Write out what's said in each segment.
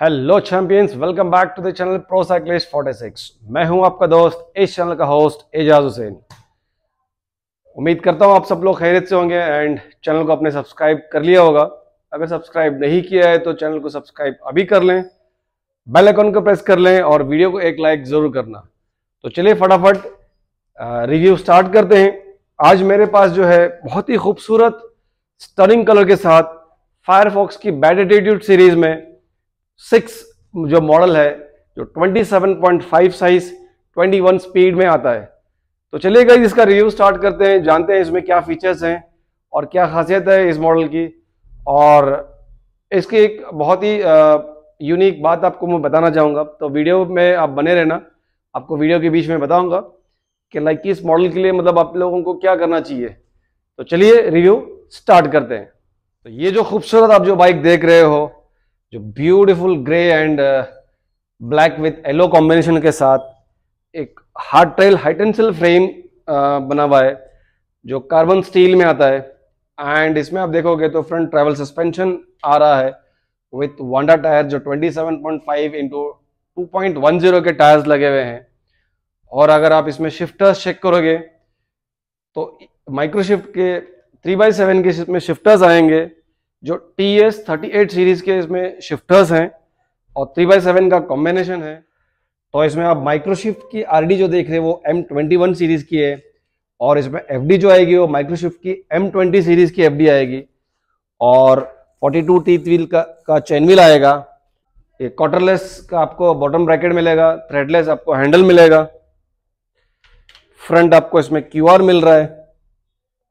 hello champions welcome back to the channel pro cyclist six मैं हूं आपका दोस्त इस चैनल का होस्ट एजाज हुसैन उम्मीद करता हूं आप सब लोग खैरियत से होंगे एंड चैनल को अपने सब्सक्राइब कर लिया होगा अगर सब्सक्राइब नहीं किया है तो चैनल को सब्सक्राइब अभी कर लें बेल आइकन को प्रेस कर लें और वीडियो को एक लाइक ज़रूर करना तो चलिए फटाफट रिव्यू स्टार्ट करते हैं आज मेरे पास जो है बहुत ही खूबसूरत स्टनिंग कलर के साथ फायरफॉक्स की बैड एटीट्यूड सीरीज़ में सिक्स जो मॉडल है जो 27.5 साइज 21 स्पीड में आता है तो चलिए गई इसका रिव्यू स्टार्ट करते हैं जानते हैं इसमें क्या फीचर्स हैं और क्या खासियत है इस मॉडल की और इसकी एक बहुत ही यूनिक बात आपको मैं बताना चाहूँगा तो वीडियो में आप बने रहना आपको वीडियो के बीच में बताऊँगा कि लाइक इस मॉडल के लिए मतलब आप लोगों को क्या करना चाहिए तो चलिए रिव्यू स्टार्ट करते हैं तो ये जो खूबसूरत आप जो बाइक देख रहे हो जो beautiful grey and black with yellow combination के साथ एक हार्ड ट्रेल हाइटेंसिल फ्रेम बना हुआ है जो कार्बन स्टील में आता है एंड इसमें आप देखोगे तो फ्रंट ट्रैवल सस्पेंशन आ रहा है विथ वांडा टायर जो 27.5 इंटू 2.10 के टायर्स लगे हुए हैं और अगर आप इसमें शिफ्टर्स चेक करोगे तो माइक्रोशिफ्ट के थ्री बाई सेवन के शिफ्टर्स आएंगे जो T S thirty eight series के इसमें शिफ्टर्स हैं और थ्री बाई सेवन का कॉम्बिनेशन है तो इसमें आप माइक्रोशिफ्ट की आर जो देख रहे हैं वो एम ट्वेंटी वन सीरीज की है और इसमें एफ जो आएगी वो माइक्रोशिफ्ट की एम ट्वेंटी सीरीज की एफ आएगी और फोर्टी टू टीथ व्हील का, का चैन व्हील आएगा ये कॉटरलेस का आपको बॉटम ब्रैकेट मिलेगा थ्रेडलेस आपको हैंडल मिलेगा फ्रंट आपको इसमें क्यू मिल रहा है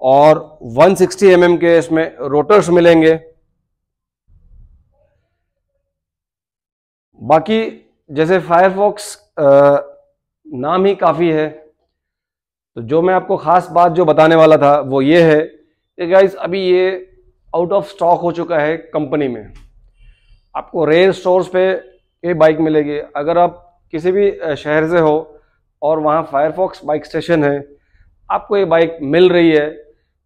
और 160 सिक्सटी mm के इसमें रोटर्स मिलेंगे बाकी जैसे फायरफॉक्स नाम ही काफ़ी है तो जो मैं आपको ख़ास बात जो बताने वाला था वो ये है कि गाइज अभी ये आउट ऑफ स्टॉक हो चुका है कंपनी में आपको रेयर स्टोर्स पे ये बाइक मिलेगी अगर आप किसी भी शहर से हो और वहाँ फायरफॉक्स बाइक स्टेशन है आपको ये बाइक मिल रही है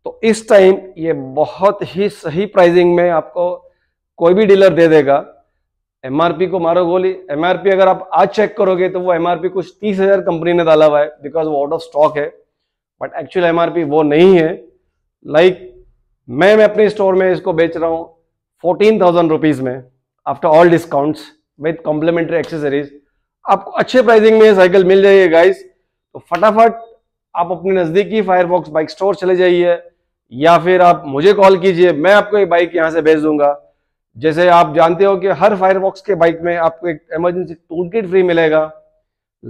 तो इस टाइम ये बहुत ही सही प्राइसिंग में आपको कोई भी डीलर दे देगा एमआरपी को मारो गोली एमआरपी अगर आप आज चेक करोगे तो वो एमआरपी कुछ तीस हजार कंपनी ने डाला हुआ है बिकॉज वो आउट ऑफ स्टॉक है बट एक्चुअल एमआरपी वो नहीं है लाइक like, मैं मैं अपने स्टोर में इसको बेच रहा हूँ फोर्टीन थाउजेंड रुपीज में after all discounts with complimentary accessories आपको अच्छे प्राइसिंग में साइकिल मिल जाएगी गाइस तो फटाफट आप अपने नज़दीकी फायरबॉक्स बाइक स्टोर चले जाइए या फिर आप मुझे कॉल कीजिए मैं आपको ये बाइक यहाँ से भेज दूंगा जैसे आप जानते हो कि हर फायरबॉक्स के बाइक में आपको एक इमरजेंसी टूल किट फ्री मिलेगा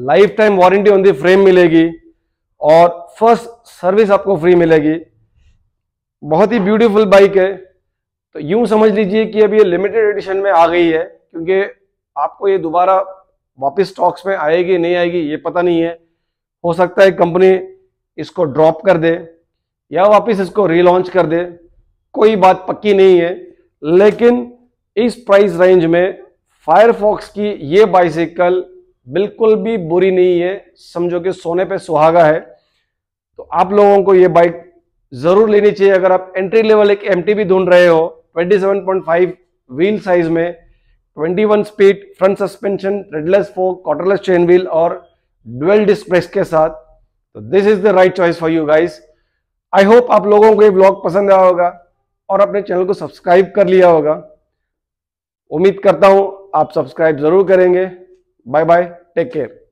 life time warranty on the frame मिलेगी और फर्स्ट सर्विस आपको फ्री मिलेगी बहुत ही ब्यूटीफुल बाइक है तो यूं समझ लीजिए कि अभी ये लिमिटेड एडिशन में आ गई है क्योंकि आपको ये दोबारा वापस स्टॉक्स में आएगी नहीं आएगी ये पता नहीं है हो सकता है कंपनी इसको ड्रॉप कर दे या वापस इसको रीलॉन्च कर दे कोई बात पक्की नहीं है लेकिन इस प्राइस रेंज में फायरफॉक्स की ये बाइसिकल बिल्कुल भी बुरी नहीं है समझो कि सोने पे सुहागा है तो आप लोगों को ये बाइक ज़रूर लेनी चाहिए अगर आप एंट्री लेवल एक एम भी ढूंढ रहे हो 27.5 व्हील साइज में 21 speed front suspension threadless fork cotterless chain wheel और डुअल डिस्प्रेस के साथ तो this is the right choice for you guys I hope आप लोगों को ये ब्लॉग पसंद आया होगा और अपने चैनल को सब्सक्राइब कर लिया होगा उम्मीद करता हूँ आप सब्सक्राइब ज़रूर करेंगे बाय बाय टेक केयर